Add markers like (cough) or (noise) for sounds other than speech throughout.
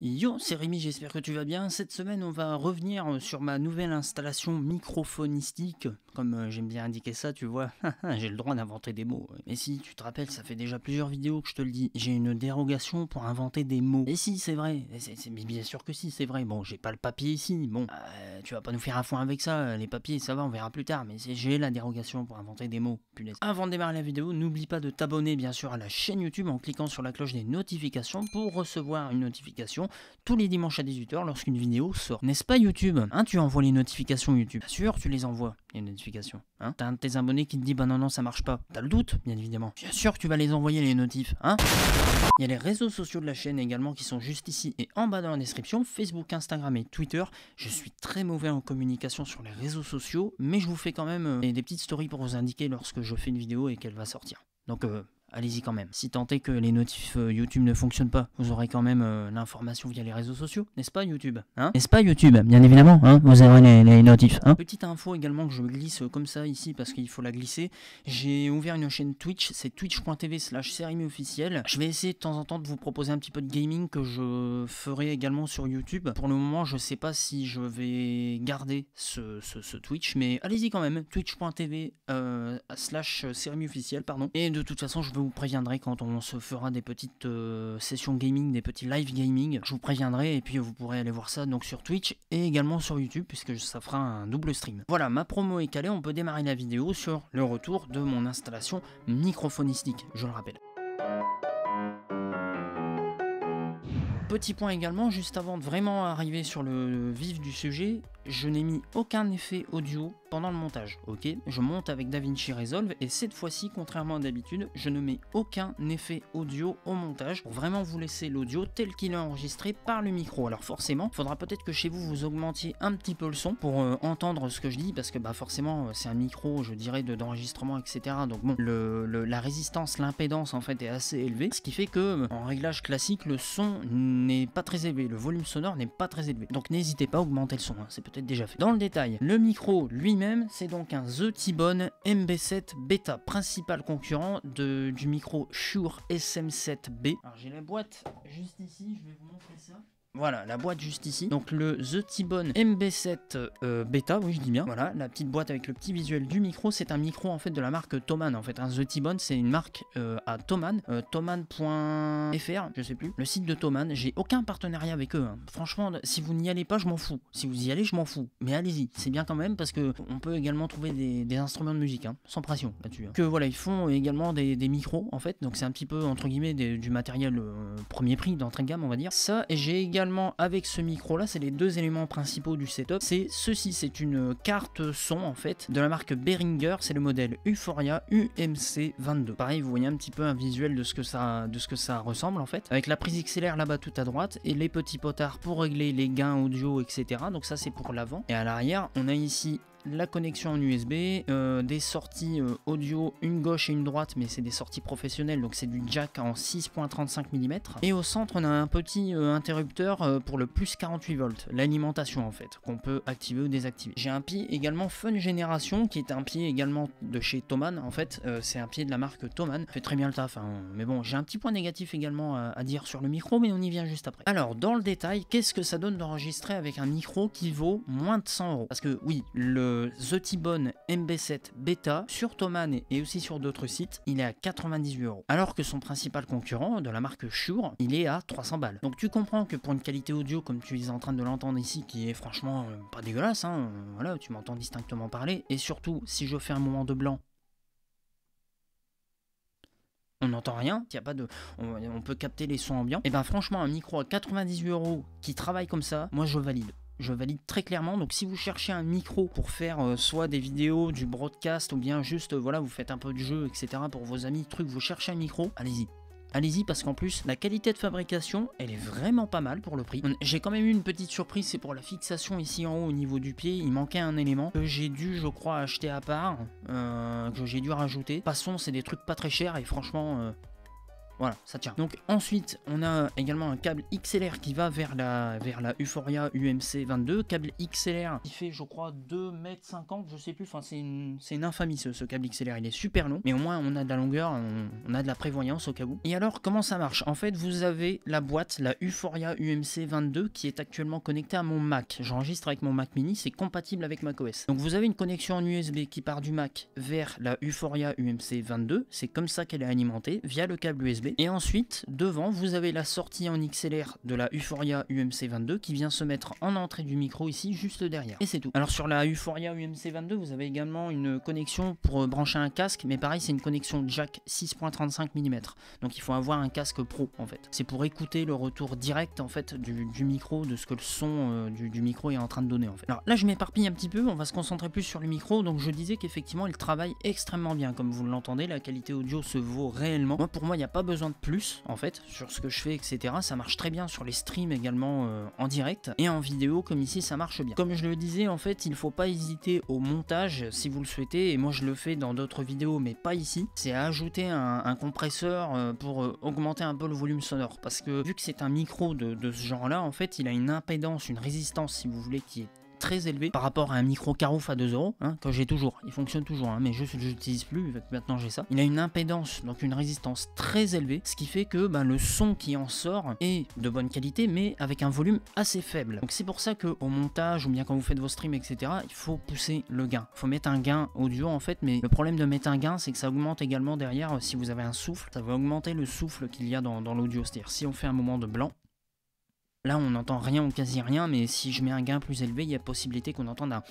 Yo, c'est Rémi, j'espère que tu vas bien. Cette semaine, on va revenir euh, sur ma nouvelle installation microphonistique. Comme euh, j'aime bien indiquer ça, tu vois, (laughs) j'ai le droit d'inventer des mots. Et si tu te rappelles, ça fait déjà plusieurs vidéos que je te le dis, j'ai une dérogation pour inventer des mots. Et si, c'est vrai, mais bien sûr que si, c'est vrai. Bon, j'ai pas le papier ici, bon, euh, tu vas pas nous faire à fond avec ça, les papiers, ça va, on verra plus tard, mais j'ai la dérogation pour inventer des mots, punaise. Avant de démarrer la vidéo, n'oublie pas de t'abonner, bien sûr, à la chaîne YouTube en cliquant sur la cloche des notifications pour recevoir une notification tous les dimanches à 18h lorsqu'une vidéo sort. N'est-ce pas YouTube Hein, tu envoies les notifications YouTube. Bien sûr, tu les envoies, les notifications. Hein T'as un de tes abonnés qui te dit bah non, non, ça marche pas. T'as le doute, bien évidemment. Bien sûr tu vas les envoyer les notifs, hein Il y a les réseaux sociaux de la chaîne également qui sont juste ici et en bas dans la description, Facebook, Instagram et Twitter. Je suis très mauvais en communication sur les réseaux sociaux, mais je vous fais quand même euh, des petites stories pour vous indiquer lorsque je fais une vidéo et qu'elle va sortir. Donc euh, allez-y quand même. Si tant est que les notifs euh, YouTube ne fonctionnent pas, vous aurez quand même euh, l'information via les réseaux sociaux, n'est-ce pas YouTube hein N'est-ce pas YouTube Bien évidemment, hein, vous aurez les, notifs. Hein. Petite info également que je glisse euh, comme ça ici parce qu'il faut la glisser. J'ai ouvert une chaîne Twitch, c'est twitch.tv slash série officielle. Je vais essayer de temps en temps de vous proposer un petit peu de gaming que je ferai également sur YouTube. Pour le moment, je sais pas si je vais garder ce, Twitch, mais allez-y quand même, twitch.tv slash série officielle, pardon. Et de toute façon, je vous préviendrai quand on se fera des petites euh, sessions gaming, des petits live gaming. Je vous préviendrai et puis vous pourrez aller voir ça donc sur Twitch et également sur YouTube puisque ça fera un double stream. Voilà, ma promo est calée, on peut démarrer la vidéo sur le retour de mon installation microphonistique, je le rappelle. Petit point également, juste avant de vraiment arriver sur le vif du sujet, je n'ai mis aucun effet audio pendant le montage, ok Je monte avec DaVinci Resolve et cette fois-ci, contrairement à d'habitude, je ne mets aucun effet audio au montage pour vraiment vous laisser l'audio tel qu'il est enregistré par le micro. Alors forcément, il faudra peut-être que chez vous, vous augmentiez un petit peu le son pour euh, entendre ce que je dis parce que bah forcément, euh, c'est un micro, je dirais, d'enregistrement, etc. Donc bon, le, la résistance, l'impédance en fait est assez élevée, ce qui fait que euh, en réglage classique, le son n'est pas très élevé, le volume sonore n'est pas très élevé. Donc n'hésitez pas à augmenter le son, hein, c'est peut-être déjà fait. Dans le détail, le micro lui-même, c'est donc un The T-Bone MB7 Beta, principal concurrent de, du micro Shure SM7B. Alors j'ai la boîte juste ici, je vais vous montrer ça. Voilà, la boîte juste ici. Donc le The T-Bone MB7 euh, Beta, oui je dis bien. Voilà, la petite boîte avec le petit visuel du micro. C'est un micro en fait de la marque Thomann en fait. un hein. The T-Bone c'est une marque euh, à Thomann. Thoman.fr, euh, Thomann.fr, je sais plus. Le site de Thomann, j'ai aucun partenariat avec eux. Hein. Franchement, si vous n'y allez pas, je m'en fous. Si vous y allez, je m'en fous. Mais allez-y, c'est bien quand même parce que on peut également trouver des, instruments de musique, hein, sans pression là-dessus. Que voilà, ils font également des, micros en fait. Donc c'est un petit peu entre guillemets du matériel premier prix d'entrée de gamme on va dire. Ça, et j'ai également avec ce micro là, c'est les deux éléments principaux du setup, c'est ceci, c'est une carte son en fait de la marque Behringer, c'est le modèle Euphoria UMC 22. Pareil, vous voyez un petit peu un visuel de ce que ça, de ce que ça ressemble en fait, avec la prise XLR là-bas tout à droite et les petits potards pour régler les gains audio, etc. Donc ça c'est pour l'avant. Et à l'arrière, on a ici la connexion en USB, euh, des sorties euh, audio, une gauche et une droite, mais c'est des sorties professionnelles, donc c'est du jack en 6.35 mm. Et au centre, on a un petit euh, interrupteur pour le plus 48 volts, l'alimentation en fait, qu'on peut activer ou désactiver. J'ai un pied également Fun Generation, qui est un pied également de chez Thomann, en fait, c'est un pied de la marque Thomann, fait très bien le taf, hein, mais bon, j'ai un petit point négatif également à, dire sur le micro, mais on y vient juste après. Alors, dans le détail, qu'est-ce que ça donne d'enregistrer avec un micro qui vaut moins de 100 euros Parce que oui, le euh, The T-Bone MB7 Beta sur Thomann et aussi sur d'autres sites, il est à 98 euros. Alors que son principal concurrent de la marque Shure, il est à 300 balles. Donc tu comprends que pour une qualité audio comme tu es en train de l'entendre ici, qui est franchement euh, pas dégueulasse, hein, euh, voilà, tu m'entends distinctement parler, et surtout si je fais un moment de blanc on n'entend rien, a pas de, on, peut capter les sons ambiants. Et ben franchement, un micro à 98 euros qui travaille comme ça, moi je valide je valide très clairement. Donc si vous cherchez un micro pour faire euh, soit des vidéos, du broadcast ou bien juste euh, voilà vous faites un peu de jeu etc pour vos amis, trucs, vous cherchez un micro, allez-y. Allez-y parce qu'en plus la qualité de fabrication elle est vraiment pas mal pour le prix. J'ai quand même eu une petite surprise, c'est pour la fixation ici en haut au niveau du pied, il manquait un élément que j'ai dû je crois acheter à part, euh, que j'ai dû rajouter. Passons c'est des trucs pas très chers et franchement voilà, ça tient. Donc ensuite, on a également un câble XLR qui va vers la, vers la Euphoria UMC 22. Câble XLR qui fait, je crois, 2m50, je sais plus. Enfin, c'est une, infamie ce, câble XLR. Il est super long, mais au moins on a de la longueur, on, a de la prévoyance au cas où. Et alors, comment ça marche En fait, vous avez la boîte, la Euphoria UMC 22, qui est actuellement connectée à mon Mac. J'enregistre avec mon Mac mini, c'est compatible avec macOS. Donc vous avez une connexion en USB qui part du Mac vers la Euphoria UMC 22. C'est comme ça qu'elle est alimentée via le câble USB et ensuite, devant, vous avez la sortie en XLR de la Euphoria UMC22 qui vient se mettre en entrée du micro ici, juste derrière. Et c'est tout. Alors sur la Euphoria UMC22, vous avez également une connexion pour euh, brancher un casque, mais pareil, c'est une connexion jack 6.35 mm. Donc il faut avoir un casque pro en fait. C'est pour écouter le retour direct en fait du, micro, de ce que le son euh, du, du, micro est en train de donner en fait. Alors là, je m'éparpille un petit peu, on va se concentrer plus sur le micro. Donc je disais qu'effectivement, il travaille extrêmement bien, comme vous l'entendez, la qualité audio se vaut réellement. Moi, pour moi, il n'y a pas besoin de plus en fait sur ce que je fais, etc. Ça marche très bien sur les streams également euh, en direct et en vidéo comme ici ça marche bien. Comme je le disais en fait il faut pas hésiter au montage si vous le souhaitez et moi je le fais dans d'autres vidéos mais pas ici. C'est ajouter un, compresseur euh, pour euh, augmenter un peu le volume sonore parce que vu que c'est un micro de, de ce genre là en fait il a une impédance, une résistance si vous voulez qui est très élevé par rapport à un micro Carouf à 2 euros que hein. j'ai toujours. Il fonctionne toujours, hein, mais je l'utilise plus. Maintenant j'ai ça. Il a une impédance, donc une résistance très élevée, ce qui fait que ben, le son qui en sort est de bonne qualité, mais avec un volume assez faible. Donc c'est pour ça que au montage ou bien quand vous faites vos streams, etc., il faut pousser le gain. Il faut mettre un gain audio en fait, mais le problème de mettre un gain, c'est que ça augmente également derrière. Euh, si vous avez un souffle, ça va augmenter le souffle qu'il y a dans, dans l'audio. C'est-à-dire si on fait un moment de blanc, Là, on n'entend rien ou quasi rien, mais si je mets un gain plus élevé, il y a possibilité qu'on entende un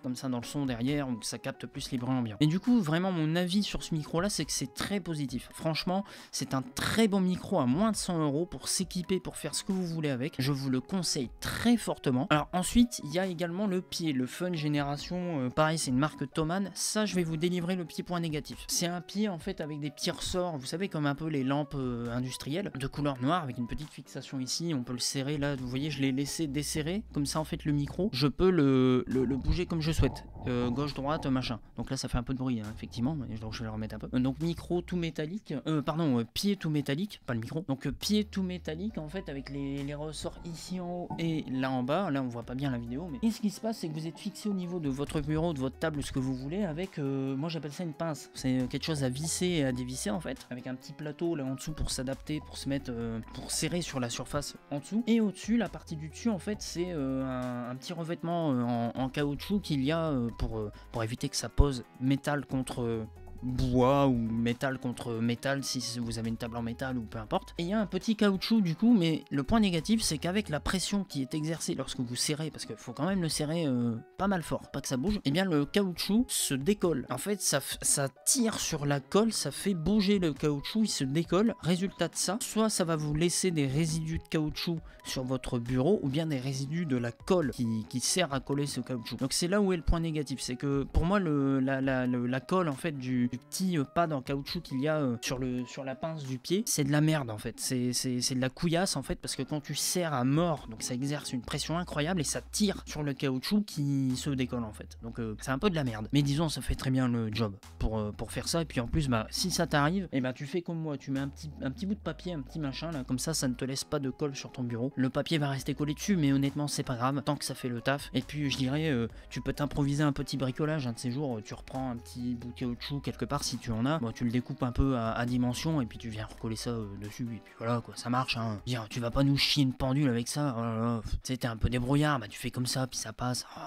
comme ça dans le son derrière, donc ça capte plus librement bien. Et du coup, vraiment, mon avis sur ce micro-là, c'est que c'est très positif. Franchement, c'est un très bon micro à moins de 100 euros pour s'équiper, pour faire ce que vous voulez avec. Je vous le conseille très fortement. Alors ensuite, il y a également le pied, le Fun Génération. Euh, pareil, c'est une marque Thomann. Ça, je vais vous délivrer le pied point négatif. C'est un pied en fait avec des petits ressorts, vous savez, comme un peu les lampes euh, industrielles, de couleur noire avec une petite fixation ici. On peut le serrer là. Vous voyez, je l'ai laissé desserrer. Comme ça, en fait, le micro, je peux le, le, le bouger comme je je souhaite. Euh, gauche, droite, machin. Donc là, ça fait un peu de bruit, hein, effectivement. Donc je vais le remettre un peu. Euh, donc micro tout métallique, euh, pardon, pied tout métallique, pas le micro. Donc pied tout métallique, en fait, avec les, ressorts ici en haut et là en bas. Là, on voit pas bien la vidéo, mais. Et ce qui se passe, c'est que vous êtes fixé au niveau de votre bureau, de votre table, ce que vous voulez, avec, moi j'appelle ça une pince. C'est quelque chose à visser et à dévisser, en fait, avec un petit plateau là en dessous pour s'adapter, pour se mettre, pour serrer sur la surface en dessous. Et au-dessus, la partie du dessus, en fait, c'est un, petit revêtement en, en caoutchouc qu'il y a euh, pour, éviter que ça pose métal contre euh, bois ou métal contre métal si vous avez une table en métal ou peu importe. Et il y a un petit caoutchouc du coup, mais le point négatif c'est qu'avec la pression qui est exercée lorsque vous serrez, parce qu'il faut quand même le serrer euh, pas mal fort, pas que ça bouge, et eh bien le caoutchouc se décolle. En fait ça, ça tire sur la colle, ça fait bouger le caoutchouc, il se décolle. Résultat de ça, soit ça va vous laisser des résidus de caoutchouc sur votre bureau ou bien des résidus de la colle qui, qui sert à coller ce caoutchouc. Donc c'est là où est le point négatif, c'est que pour moi le, la, la, la colle en fait du, petit euh, pas dans caoutchouc qu'il y a euh, sur, le, sur la pince du pied, c'est de la merde en fait. C'est de la couillasse en fait parce que quand tu serres à mort, donc ça exerce une pression incroyable et ça tire sur le caoutchouc qui se décolle en fait. Donc euh, c'est un peu de la merde. Mais disons, ça fait très bien le job pour, pour faire ça. Et puis en plus, bah, si ça t'arrive, et eh ben tu fais comme moi, tu mets un petit, un bout de papier, un petit machin là, comme ça, ça ne te laisse pas de colle sur ton bureau. Le papier va rester collé dessus, mais honnêtement, c'est pas grave tant que ça fait le taf. Et puis je dirais, tu peux t'improviser un petit bricolage un de ces jours, tu reprends un petit bout de caoutchouc, part, si tu en as, moi tu le découpes un peu à, dimension et puis tu viens recoller ça euh, dessus, et puis voilà quoi, ça marche. Hein. tu vas pas nous chier une pendule avec ça, c'était oh un peu débrouillard, bah tu fais comme ça, puis ça passe, oh,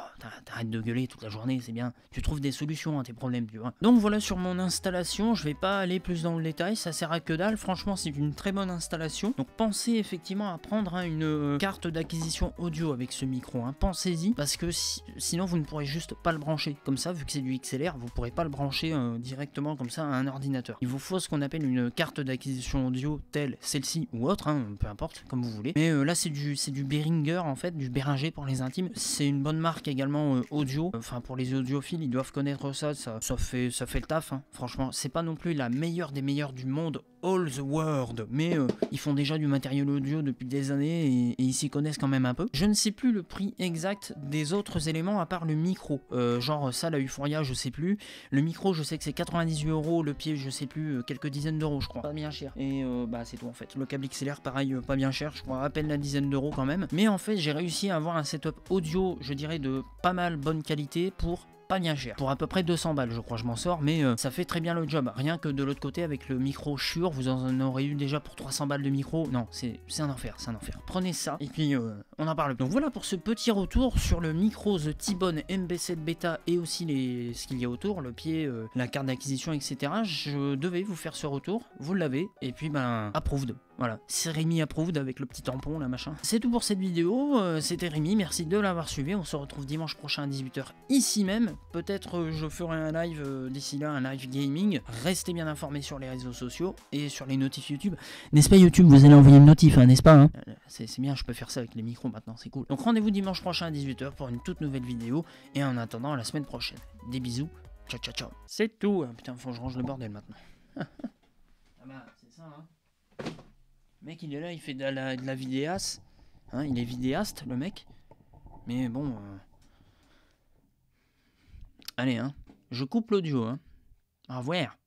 t'arrêtes de gueuler toute la journée, c'est bien. Tu trouves des solutions à tes problèmes, tu vois. Donc voilà sur mon installation, je vais pas aller plus dans le détail, ça sert à que dalle, franchement, c'est une très bonne installation. Donc pensez effectivement à prendre hein, une euh, carte d'acquisition audio avec ce micro, hein. pensez-y, parce que sinon vous ne pourrez juste pas le brancher. Comme ça, vu que c'est du XLR, vous pourrez pas le brancher euh, directement comme ça à un ordinateur. Il vous faut ce qu'on appelle une carte d'acquisition audio telle celle-ci ou autre, hein, peu importe, comme vous voulez. Mais euh, là c'est du, du Behringer en fait, du beringer pour les intimes. C'est une bonne marque également euh, audio. Enfin pour les audiophiles, ils doivent connaître ça, ça, ça, fait, ça fait le taf. Hein. Franchement, c'est pas non plus la meilleure des meilleures du monde All the World, mais euh, ils font déjà du matériel audio depuis des années et, ils s'y connaissent quand même un peu. Je ne sais plus le prix exact des autres éléments à part le micro. Euh, genre ça, la Euphoria, je sais plus. Le micro, je sais que c'est 98 euros. Le pied, je sais plus, euh, quelques dizaines d'euros, je crois. Pas bien cher. Et bah c'est tout en fait. Le câble XLR, pareil, pas bien cher, je crois à peine la dizaine d'euros quand même. Mais en fait, j'ai réussi à avoir un setup audio, je dirais, de pas mal bonne qualité pour pas bien cher. Pour à peu près 200 balles, je crois, je m'en sors, mais euh, ça fait très bien le job. Rien que de l'autre côté, avec le micro Shure, vous en aurez eu déjà pour 300 balles de micro. Non, c'est un enfer, c'est un enfer. Prenez ça, et puis euh, on en parle. Donc voilà pour ce petit retour sur le micro The T-Bone MB7 Beta et aussi les... ce qu'il y a autour, le pied, euh, la carte d'acquisition, etc. Je devais vous faire ce retour, vous l'avez, et puis ben, de. Voilà, c'est Rémi Approved avec le petit tampon là, machin. C'est tout pour cette vidéo, euh, c'était Rémi, merci de l'avoir suivi, on se retrouve dimanche prochain à 18h ici même. Peut-être euh, je ferai un live euh, d'ici là, un live gaming. Restez bien informés sur les réseaux sociaux et sur les notifs YouTube. N'est-ce pas YouTube, vous allez envoyer une notif, hein, n'est-ce pas hein C'est bien, je peux faire ça avec les micros maintenant, c'est cool. Donc rendez-vous dimanche prochain à 18h pour une toute nouvelle vidéo et en attendant à la semaine prochaine. Des bisous, ciao ciao ciao. C'est tout, hein. putain, faut que je range le bordel maintenant. (laughs) ah bah, c'est ça, hein mec, il est là, il fait de la, vidéaste. Hein, il est vidéaste, le mec. Mais bon. Euh, allez, hein. Je coupe l'audio, hein. Au revoir.